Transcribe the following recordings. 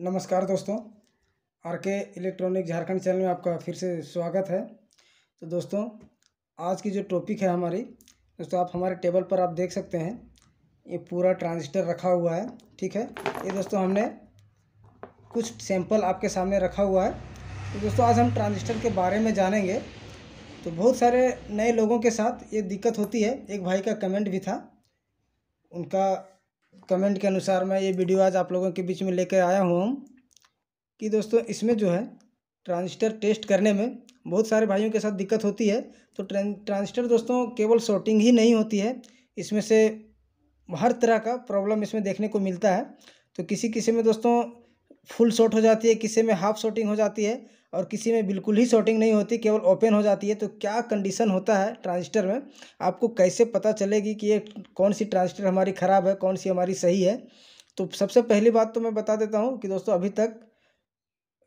नमस्कार दोस्तों आर के इलेक्ट्रॉनिक झारखंड चैनल में आपका फिर से स्वागत है तो दोस्तों आज की जो टॉपिक है हमारी दोस्तों आप हमारे टेबल पर आप देख सकते हैं ये पूरा ट्रांजिस्टर रखा हुआ है ठीक है ये दोस्तों हमने कुछ सैंपल आपके सामने रखा हुआ है तो दोस्तों आज हम ट्रांजिस्टर के बारे में जानेंगे तो बहुत सारे नए लोगों के साथ ये दिक्कत होती है एक भाई का कमेंट भी था उनका कमेंट के अनुसार मैं ये वीडियो आज आप लोगों के बीच में लेकर आया हूँ कि दोस्तों इसमें जो है ट्रांजिस्टर टेस्ट करने में बहुत सारे भाइयों के साथ दिक्कत होती है तो ट्रांजिस्टर दोस्तों केवल शॉर्टिंग ही नहीं होती है इसमें से हर तरह का प्रॉब्लम इसमें देखने को मिलता है तो किसी किसी में दोस्तों फुल शॉर्ट हो जाती है किसी में हाफ शॉर्टिंग हो जाती है और किसी में बिल्कुल ही शॉर्टिंग नहीं होती केवल ओपन हो जाती है तो क्या कंडीशन होता है ट्रांजिस्टर में आपको कैसे पता चलेगी कि ये कौन सी ट्रांजिस्टर हमारी ख़राब है कौन सी हमारी सही है तो सबसे पहली बात तो मैं बता देता हूँ कि दोस्तों अभी तक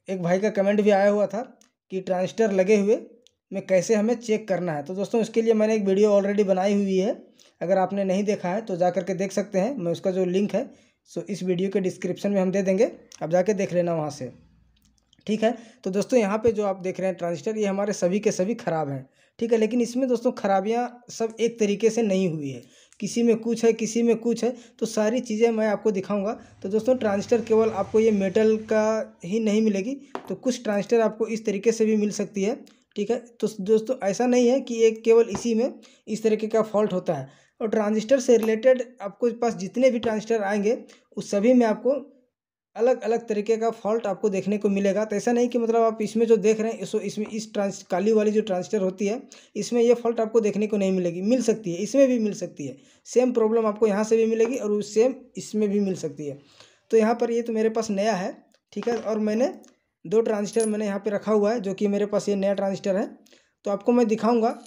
एक भाई का कमेंट भी आया हुआ था कि ट्रांजिस्टर लगे हुए में कैसे हमें चेक करना है तो दोस्तों इसके लिए मैंने एक वीडियो ऑलरेडी बनाई हुई है अगर आपने नहीं देखा है तो जा करके देख सकते हैं मैं उसका जो लिंक है सो इस वीडियो के डिस्क्रिप्शन में हम दे देंगे आप जाके देख लेना वहाँ से ठीक है तो दोस्तों यहाँ पे जो आप देख रहे हैं ट्रांजिस्टर ये हमारे सभी के सभी ख़राब हैं ठीक है लेकिन इसमें दोस्तों खराबियाँ सब एक तरीके से नहीं हुई है किसी में कुछ है किसी में कुछ है तो सारी चीज़ें मैं आपको दिखाऊंगा तो दोस्तों ट्रांजिस्टर केवल आपको ये मेटल का ही नहीं मिलेगी तो कुछ ट्रांजिस्टर आपको इस तरीके से भी मिल सकती है ठीक है तो दोस्तों ऐसा नहीं है कि एक केवल इसी में इस तरीके का फॉल्ट होता है और ट्रांजिस्टर से रिलेटेड आपको पास जितने भी ट्रांजिस्टर आएंगे उस सभी में आपको अलग अलग तरीके का फॉल्ट आपको देखने को मिलेगा तो ऐसा नहीं कि मतलब आप इसमें जो देख रहे हैं इसमें इस ट्रांस काली वाली जो ट्रांसिस्टर होती है इसमें ये फॉल्ट आपको देखने को नहीं मिलेगी मिल सकती है इसमें भी मिल सकती है सेम प्रॉब्लम आपको यहाँ से भी मिलेगी और उस सेम इसमें भी मिल सकती है तो यहाँ पर ये तो मेरे पास नया है ठीक है और मैंने दो ट्रांजिस्टर मैंने यहाँ पर रखा हुआ है जो कि मेरे पास ये नया ट्रांजिस्टर है तो आपको मैं दिखाऊँगा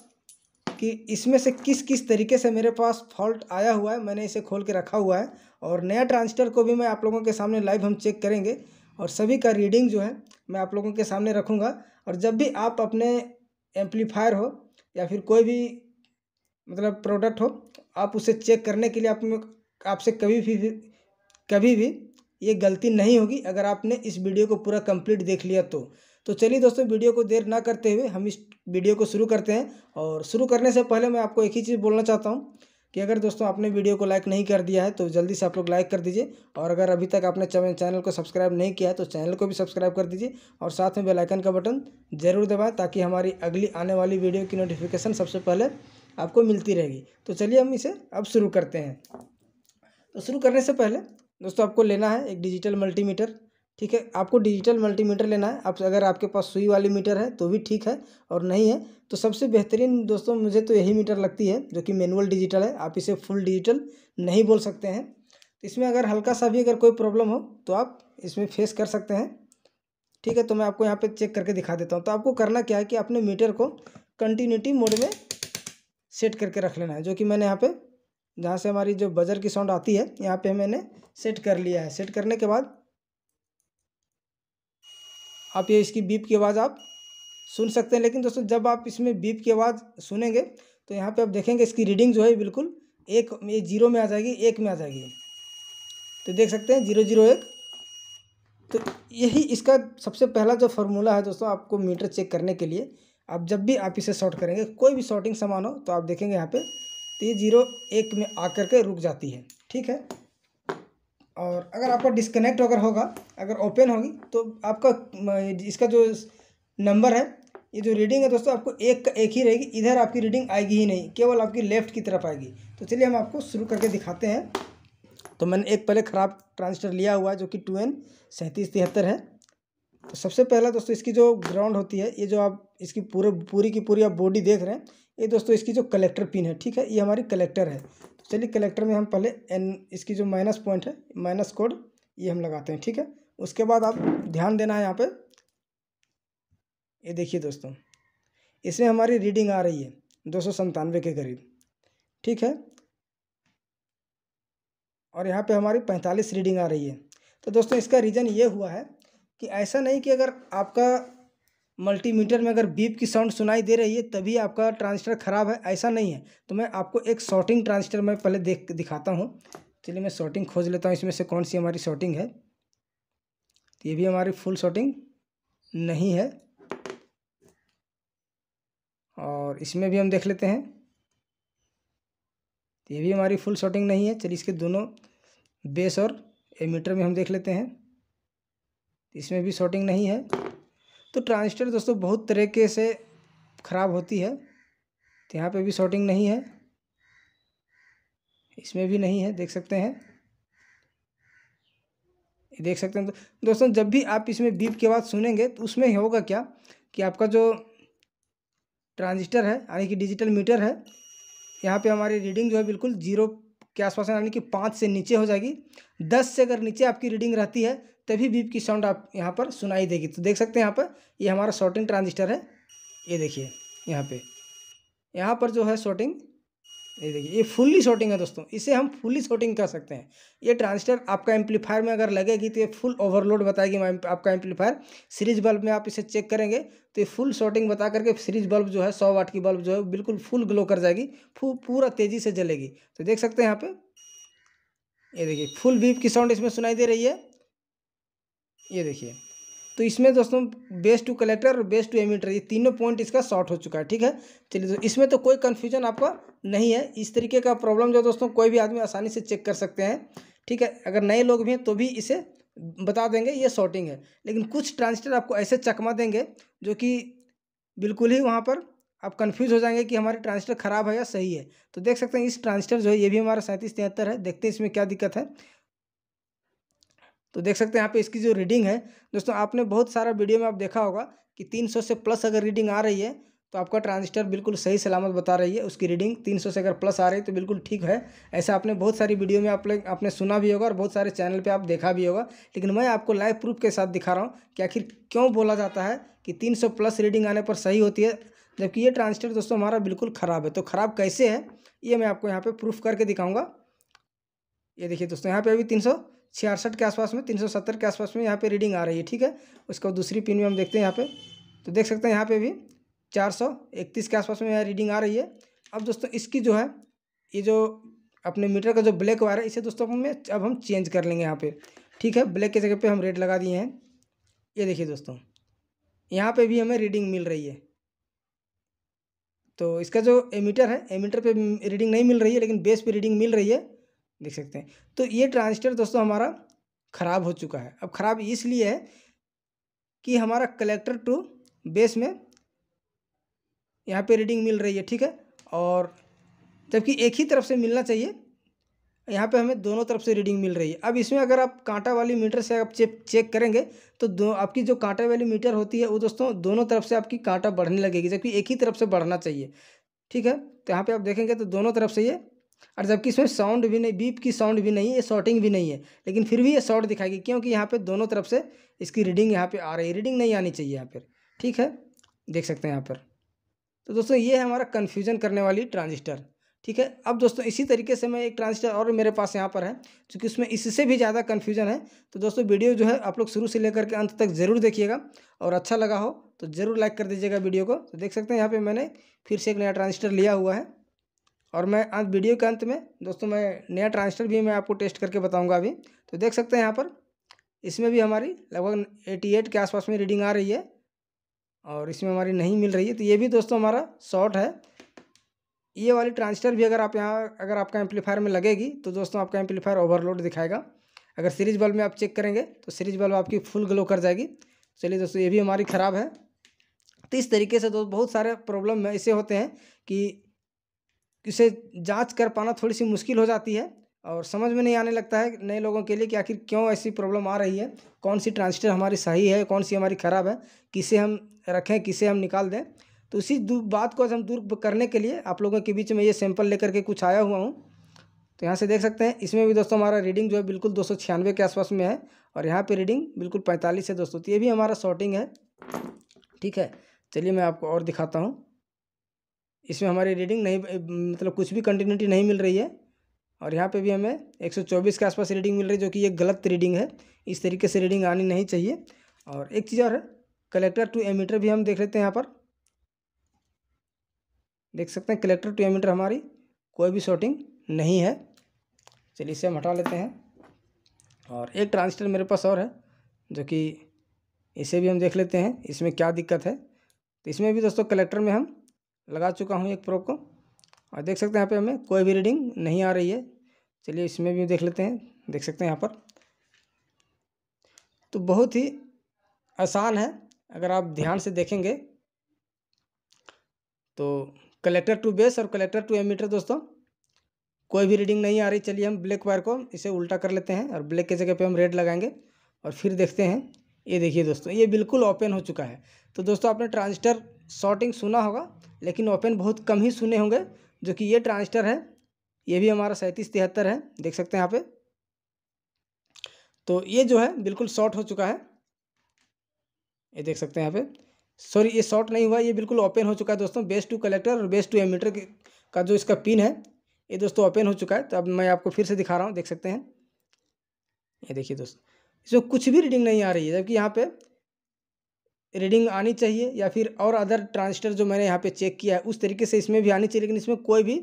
कि इसमें से किस किस तरीके से मेरे पास फॉल्ट आया हुआ है मैंने इसे खोल के रखा हुआ है और नया ट्रांजिस्टर को भी मैं आप लोगों के सामने लाइव हम चेक करेंगे और सभी का रीडिंग जो है मैं आप लोगों के सामने रखूँगा और जब भी आप अपने एम्पलीफायर हो या फिर कोई भी मतलब प्रोडक्ट हो आप उसे चेक करने के लिए आप आपसे कभी भी कभी भी ये गलती नहीं होगी अगर आपने इस वीडियो को पूरा कंप्लीट देख लिया तो तो चलिए दोस्तों वीडियो को देर ना करते हुए हम इस वीडियो को शुरू करते हैं और शुरू करने से पहले मैं आपको एक ही चीज़ बोलना चाहता हूँ कि अगर दोस्तों आपने वीडियो को लाइक नहीं कर दिया है तो जल्दी से आप लोग लाइक कर दीजिए और अगर अभी तक आपने चैनल को सब्सक्राइब नहीं किया है तो चैनल को भी सब्सक्राइब कर दीजिए और साथ में बेल आइकन का बटन जरूर दबाएं ताकि हमारी अगली आने वाली वीडियो की नोटिफिकेशन सबसे पहले आपको मिलती रहेगी तो चलिए हम इसे अब शुरू करते हैं तो शुरू करने से पहले दोस्तों आपको लेना है एक डिजिटल मल्टीमीटर ठीक है आपको डिजिटल मल्टीमीटर लेना है आप अगर आपके पास सुई वाली मीटर है तो भी ठीक है और नहीं है तो सबसे बेहतरीन दोस्तों मुझे तो यही मीटर लगती है जो कि मैनुअल डिजिटल है आप इसे फुल डिजिटल नहीं बोल सकते हैं तो इसमें अगर हल्का सा भी अगर कोई प्रॉब्लम हो तो आप इसमें फेस कर सकते हैं ठीक है तो मैं आपको यहाँ पर चेक करके दिखा देता हूँ तो आपको करना क्या है कि अपने मीटर को कंटिन्यूटी मोड में सेट करके रख लेना है जो कि मैंने यहाँ पर जहाँ से हमारी जो बजर की साउंड आती है यहाँ पर मैंने सेट कर लिया है सेट करने के बाद आप ये इसकी बीप की आवाज़ आप सुन सकते हैं लेकिन दोस्तों जब आप इसमें बीप की आवाज़ सुनेंगे तो यहाँ पे आप देखेंगे इसकी रीडिंग जो है बिल्कुल एक ये जीरो में आ जाएगी एक में आ जाएगी तो देख सकते हैं जीरो जीरो एक तो यही इसका सबसे पहला जो फार्मूला है दोस्तों आपको मीटर चेक करने के लिए आप जब भी आप इसे शॉर्ट करेंगे कोई भी शॉर्टिंग सामान हो तो आप देखेंगे यहाँ पर तो ये जीरो एक में आ करके रुक जाती है ठीक है और अगर आपका डिस्कनेक्ट अगर होगा अगर ओपन होगी तो आपका इसका जो नंबर है ये जो रीडिंग है दोस्तों आपको एक का एक ही रहेगी इधर आपकी रीडिंग आएगी ही नहीं केवल आपकी लेफ़्ट की तरफ आएगी तो चलिए हम आपको शुरू करके दिखाते हैं तो मैंने एक पहले ख़राब ट्रांजिस्टर लिया हुआ है जो कि टू एन सैंतीस तिहत्तर है तो सबसे पहला दोस्तों इसकी जो ग्राउंड होती है ये जो आप इसकी पूरे पूरी की पूरी आप बॉडी देख रहे हैं ये दोस्तों इसकी जो कलेक्टर पिन है ठीक है ये हमारी कलेक्टर है चलिए कलेक्टर में हम पहले एन इसकी जो माइनस पॉइंट है माइनस कोड ये हम लगाते हैं ठीक है उसके बाद आप ध्यान देना है यहाँ पे ये देखिए दोस्तों इसमें हमारी रीडिंग आ रही है दो सौ संतानवे के करीब ठीक है और यहाँ पे हमारी पैंतालीस रीडिंग आ रही है तो दोस्तों इसका रीज़न ये हुआ है कि ऐसा नहीं कि अगर आपका मल्टीमीटर में अगर बीप की साउंड सुनाई दे रही है तभी आपका ट्रांजिस्टर ख़राब है ऐसा नहीं है तो मैं आपको एक शॉर्टिंग ट्रांजिस्टर मैं पहले देख दिखाता हूँ चलिए मैं शॉर्टिंग खोज लेता हूँ इसमें से कौन सी हमारी शॉर्टिंग है तो ये भी हमारी फुल शॉर्टिंग नहीं है और इसमें भी हम देख लेते हैं तो ये भी हमारी फुल शॉटिंग नहीं है चलिए इसके दोनों बेस और एमीटर में हम देख लेते हैं इसमें भी शॉटिंग नहीं है तो ट्रांजिस्टर दोस्तों बहुत तरीके से ख़राब होती है तो यहाँ पर भी शॉर्टिंग नहीं है इसमें भी नहीं है देख सकते हैं देख सकते हैं तो दोस्तों जब भी आप इसमें बीप के बाद सुनेंगे तो उसमें होगा क्या कि आपका जो ट्रांजिस्टर है यानी कि डिजिटल मीटर है यहाँ पे हमारी रीडिंग जो है बिल्कुल जीरो के आसपास यानी कि पाँच से नीचे हो जाएगी दस से अगर नीचे आपकी रीडिंग रहती है तभी बीप की साउंड आप यहाँ पर सुनाई देगी तो देख सकते हैं यहाँ पर ये हमारा शॉर्टिंग ट्रांजिस्टर है ये देखिए यहाँ पे यहाँ पर जो है शॉर्टिंग ये देखिए ये फुल्ली शॉर्टिंग है दोस्तों इसे हम फुल्ली शॉर्टिंग कर सकते हैं ये ट्रांजिस्टर आपका एम्पलीफायर में अगर लगेगी तो ये फुल ओवरलोड बताएगी आपका एम्पलीफायर सीरीज बल्ब में आप इसे चेक करेंगे तो ये फुल शॉर्टिंग बता करके सीरीज बल्ब जो है सौ वाट की बल्ब जो है बिल्कुल फुल ग्लो कर जाएगी पूरा तेज़ी से जलेगी तो देख सकते हैं यहाँ पर ये देखिए फुल बीप की साउंड इसमें सुनाई दे रही है ये देखिए तो इसमें दोस्तों बेस टू कलेक्टर और बेस टू एमीटर ये तीनों पॉइंट इसका शॉर्ट हो चुका है ठीक है चलिए दोस्तों इसमें तो कोई कन्फ्यूजन आपका नहीं है इस तरीके का प्रॉब्लम जो दोस्तों कोई भी आदमी आसानी से चेक कर सकते हैं ठीक है अगर नए लोग भी हैं तो भी इसे बता देंगे ये शॉर्टिंग है लेकिन कुछ ट्रांजिस्टर आपको ऐसे चकमा देंगे जो कि बिल्कुल ही वहाँ पर आप कन्फ्यूज़ हो जाएंगे कि हमारे ट्रांजिस्टर खराब है या सही है तो देख सकते हैं इस ट्रांजिस्टर जो है ये भी हमारा सैंतीस तिहत्तर है देखते हैं इसमें क्या दिक्कत है तो देख सकते हैं यहाँ पे इसकी जो रीडिंग है दोस्तों आपने बहुत सारा वीडियो में आप देखा होगा कि 300 से प्लस अगर रीडिंग आ रही है तो आपका ट्रांजिस्टर बिल्कुल सही सलामत बता रही है उसकी रीडिंग 300 से अगर प्लस आ रही है तो बिल्कुल ठीक है ऐसा आपने बहुत सारी वीडियो में आप आपने सुना भी होगा और बहुत सारे चैनल पे आप देखा भी होगा लेकिन मैं आपको लाइव प्रूफ के साथ दिखा रहा हूँ कि आखिर क्यों बोला जाता है कि तीन प्लस रीडिंग आने पर सही होती है जबकि ये ट्रांजिस्टर दोस्तों हमारा बिल्कुल ख़राब है तो ख़राब कैसे है ये मैं आपको यहाँ पर प्रूफ करके दिखाऊँगा ये देखिए दोस्तों यहाँ पर अभी तीन छियासठ के आसपास में तीन सौ सत्तर के आसपास में यहाँ पे रीडिंग आ रही है ठीक है उसके बाद दूसरी पिन में हम देखते हैं यहाँ पे तो देख सकते हैं यहाँ पे भी चार सौ इकतीस के आसपास में यहाँ रीडिंग आ रही है अब दोस्तों इसकी जो है ये जो अपने मीटर का जो ब्लैक वायर है इसे दोस्तों में अब हम चेंज कर लेंगे यहाँ पर ठीक है ब्लैक की जगह पर हम रेड लगा दिए हैं ये देखिए दोस्तों यहाँ पर भी हमें रीडिंग मिल रही है तो इसका जो एमीटर है एमीटर पे रीडिंग नहीं मिल रही है लेकिन बेस पे रीडिंग मिल रही है देख सकते हैं तो ये ट्रांजिस्टर दोस्तों हमारा ख़राब हो चुका है अब ख़राब इसलिए है कि हमारा कलेक्टर टू बेस में यहाँ पे रीडिंग मिल रही है ठीक है और जबकि एक ही तरफ से मिलना चाहिए यहाँ पे हमें दोनों तरफ से रीडिंग मिल रही है अब इसमें अगर आप कांटा वाली मीटर से आप चेक चेक करेंगे तो दो आपकी जो कांटा वाली मीटर होती है वो दोस्तों दोनों तरफ से आपकी कांटा बढ़ने लगेगी जबकि एक ही तरफ से बढ़ना चाहिए ठीक है तो यहाँ पे आप देखेंगे तो दोनों तरफ से ये और जबकि इसमें साउंड भी नहीं बीप की साउंड भी नहीं है शॉर्टिंग भी नहीं है लेकिन फिर भी ये शॉर्ट दिखाएगी क्योंकि यहाँ पे दोनों तरफ से इसकी रीडिंग यहाँ पे आ रही है रीडिंग नहीं आनी चाहिए यहाँ पर ठीक है देख सकते हैं यहाँ पर तो दोस्तों ये है हमारा कन्फ्यूजन करने वाली ट्रांजिस्टर ठीक है अब दोस्तों इसी तरीके से मैं एक ट्रांजिस्टर और मेरे पास यहाँ पर है क्योंकि उसमें इससे भी ज़्यादा कन्फ्यूजन है तो दोस्तों वीडियो जो है आप लोग शुरू से लेकर के अंत तक ज़रूर देखिएगा और अच्छा लगा हो तो ज़रूर लाइक कर दीजिएगा वीडियो को तो देख सकते हैं यहाँ पर मैंने फिर से एक नया ट्रांजिस्टर लिया हुआ है और मैं अंत वीडियो के अंत में दोस्तों मैं नया ट्रांजिस्टर भी मैं आपको टेस्ट करके बताऊंगा अभी तो देख सकते हैं यहाँ पर इसमें भी हमारी लगभग एटी एट के आसपास में रीडिंग आ रही है और इसमें हमारी नहीं मिल रही है तो ये भी दोस्तों हमारा शॉर्ट है ये वाली ट्रांजिस्टर भी अगर आप यहाँ अगर आपका एम्पलीफायर में लगेगी तो दोस्तों आपका एम्पलीफायर ओवरलोड दिखाएगा अगर सीरीज बल्ब में आप चेक करेंगे तो सीरीज बल्ब आपकी फुल ग्लो कर जाएगी चलिए दोस्तों ये भी हमारी ख़राब है तो इस तरीके से दोस्त बहुत सारे प्रॉब्लम ऐसे होते हैं कि इसे जांच कर पाना थोड़ी सी मुश्किल हो जाती है और समझ में नहीं आने लगता है नए लोगों के लिए कि आखिर क्यों ऐसी प्रॉब्लम आ रही है कौन सी ट्रांजिस्टर हमारी सही है कौन सी हमारी ख़राब है किसे हम रखें किसे हम निकाल दें तो इसी बात को आज हम दूर करने के लिए आप लोगों के बीच में ये सैंपल लेकर के कुछ आया हुआ हूँ तो यहाँ से देख सकते हैं इसमें भी दोस्तों हमारा रीडिंग जो है बिल्कुल दो के आसपास में है और यहाँ पर रीडिंग बिल्कुल पैंतालीस है दोस्तों तो ये भी हमारा शॉर्टिंग है ठीक है चलिए मैं आपको और दिखाता हूँ इसमें हमारी रीडिंग नहीं मतलब कुछ भी कंटिन्यूटी नहीं मिल रही है और यहाँ पे भी हमें 124 के आसपास रीडिंग मिल रही है जो कि ये गलत रीडिंग है इस तरीके से रीडिंग आनी नहीं चाहिए और एक चीज़ और है कलेक्टर टू एमीटर भी हम देख लेते हैं यहाँ पर देख सकते हैं कलेक्टर टू एमीटर हमारी कोई भी शॉर्टिंग नहीं है चलिए इसे हम हटा लेते हैं और एक ट्रांजिस्टर मेरे पास और है जो कि इसे भी हम देख लेते हैं इसमें क्या दिक्कत है तो इसमें भी दोस्तों कलेक्टर में हम लगा चुका हूँ एक प्रोब को और देख सकते हैं यहाँ पे हमें कोई भी रीडिंग नहीं आ रही है चलिए इसमें भी देख लेते हैं देख सकते हैं यहाँ पर तो बहुत ही आसान है अगर आप ध्यान से देखेंगे तो कलेक्टर टू बेस और कलेक्टर टू एमीटर दोस्तों कोई भी रीडिंग नहीं आ रही चलिए हम ब्लैक वायर को इसे उल्टा कर लेते हैं और ब्लैक की जगह पे हम रेड लगाएंगे और फिर देखते हैं ये देखिए दोस्तों ये बिल्कुल ओपन हो चुका है तो दोस्तों आपने ट्रांजिस्टर शॉर्टिंग सुना होगा लेकिन ओपन बहुत कम ही सुने होंगे जो कि ये ट्रांजिस्टर है ये भी हमारा सैंतीस तिहत्तर है देख सकते हैं यहाँ पे तो ये जो है बिल्कुल शॉर्ट हो चुका है ये देख सकते हैं यहाँ पे सॉरी ये शॉर्ट नहीं हुआ ये बिल्कुल ओपन हो चुका है दोस्तों बेस टू कलेक्टर और बेस टू एमीटर का जो इसका पिन है ये दोस्तों ओपन हो चुका है तो अब मैं आपको फिर से दिखा रहा हूँ देख सकते हैं ये देखिए दोस्तों इसमें कुछ भी रीडिंग नहीं आ रही है जबकि यहाँ पे रीडिंग आनी चाहिए या फिर और अदर ट्रांजिस्टर जो मैंने यहाँ पे चेक किया है उस तरीके से इसमें भी आनी चाहिए लेकिन इसमें कोई भी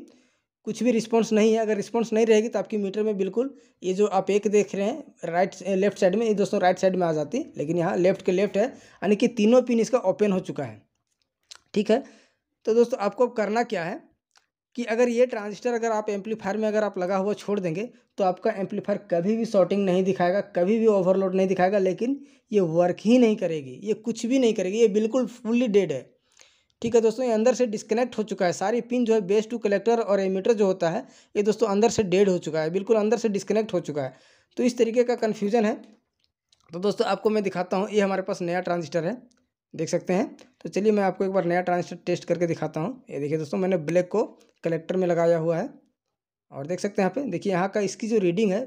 कुछ भी रिस्पॉन्स नहीं है अगर रिस्पॉन्स नहीं रहेगी तो आपकी मीटर में बिल्कुल ये जो आप एक देख रहे हैं राइट लेफ्ट साइड में ये दोस्तों राइट साइड में आ जाती लेकिन यहाँ लेफ्ट के लेफ्ट है यानी कि तीनों पिन इसका ओपन हो चुका है ठीक है तो दोस्तों आपको करना क्या है कि अगर ये ट्रांजिस्टर अगर आप एम्पलीफायर में अगर आप लगा हुआ छोड़ देंगे तो आपका एम्पलीफायर कभी भी शॉर्टिंग नहीं दिखाएगा कभी भी ओवरलोड नहीं दिखाएगा लेकिन ये वर्क ही नहीं करेगी ये कुछ भी नहीं करेगी ये बिल्कुल फुल्ली डेड है ठीक है दोस्तों ये अंदर से डिस्कनेक्ट हो चुका है सारी पिन जो है बेस टू कलेक्टर और एमीटर जो होता है ये दोस्तों अंदर से डेड हो चुका है बिल्कुल अंदर से डिस्कनेक्ट हो चुका है तो इस तरीके का कन्फ्यूज़न है तो दोस्तों आपको मैं दिखाता हूँ ये हमारे पास नया ट्रांजिस्टर है देख सकते हैं तो चलिए मैं आपको एक बार नया ट्रांजिस्टर टेस्ट करके दिखाता हूँ ये देखिए दोस्तों मैंने ब्लैक को कलेक्टर में लगाया हुआ है और देख सकते हैं यहाँ पे देखिए यहाँ का इसकी जो रीडिंग है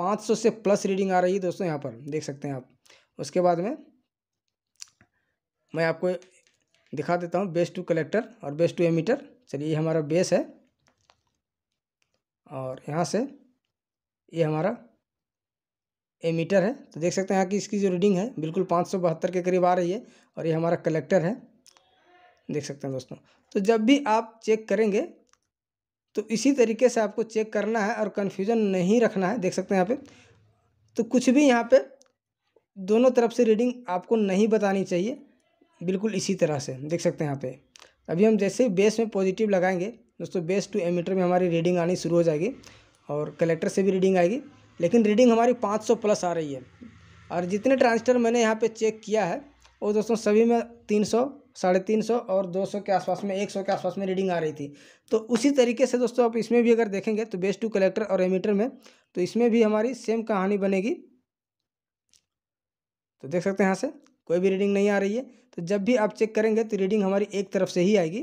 500 से प्लस रीडिंग आ रही है दोस्तों यहाँ पर देख सकते हैं आप उसके बाद में मैं आपको दिखा देता हूँ बेस टू कलेक्टर और बेस टू एमीटर चलिए ये हमारा बेस है और यहाँ से ये हमारा एमीटर है तो देख सकते हैं यहाँ की इसकी जो रीडिंग है बिल्कुल पाँच के करीब आ रही है और ये हमारा कलेक्टर है देख सकते हैं दोस्तों तो जब भी आप चेक करेंगे तो इसी तरीके से आपको चेक करना है और कन्फ्यूज़न नहीं रखना है देख सकते हैं यहाँ पे तो कुछ भी यहाँ पे दोनों तरफ से रीडिंग आपको नहीं बतानी चाहिए बिल्कुल इसी तरह से देख सकते हैं यहाँ पे अभी हम जैसे ही बेस में पॉजिटिव लगाएंगे दोस्तों बेस टू एमीटर में हमारी रीडिंग आनी शुरू हो जाएगी और कलेक्टर से भी रीडिंग आएगी लेकिन रीडिंग हमारी पाँच प्लस आ रही है और जितने ट्रांसटर मैंने यहाँ पर चेक किया है और दोस्तों सभी में तीन सौ साढ़े तीन सौ और दो सौ के आसपास में एक सौ के आसपास में रीडिंग आ रही थी तो उसी तरीके से दोस्तों आप इसमें भी अगर देखेंगे तो बेस टू कलेक्टर और एमीटर में तो इसमें भी हमारी सेम कहानी बनेगी तो देख सकते हैं यहाँ से कोई भी रीडिंग नहीं आ रही है तो जब भी आप चेक करेंगे तो रीडिंग हमारी एक तरफ से ही आएगी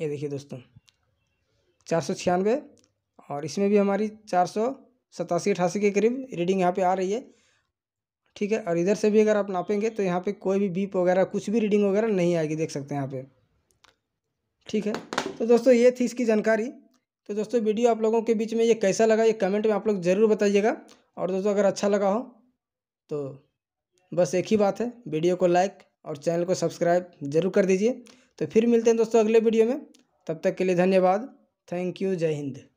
ये देखिए दोस्तों चार सौ छियानवे और इसमें भी हमारी चार सौ सतासी अठासी के करीब रीडिंग यहाँ पे आ रही है ठीक है और इधर से भी अगर आप नापेंगे तो यहाँ पे कोई भी बीप वगैरह कुछ भी रीडिंग वगैरह नहीं आएगी देख सकते हैं यहाँ पे ठीक है तो दोस्तों ये थी इसकी जानकारी तो दोस्तों वीडियो आप लोगों के बीच में ये कैसा लगा ये कमेंट में आप लोग ज़रूर बताइएगा और दोस्तों अगर अच्छा लगा हो तो बस एक ही बात है वीडियो को लाइक और चैनल को सब्सक्राइब जरूर कर दीजिए तो फिर मिलते हैं दोस्तों अगले वीडियो में तब तक के लिए धन्यवाद थैंक यू जय हिंद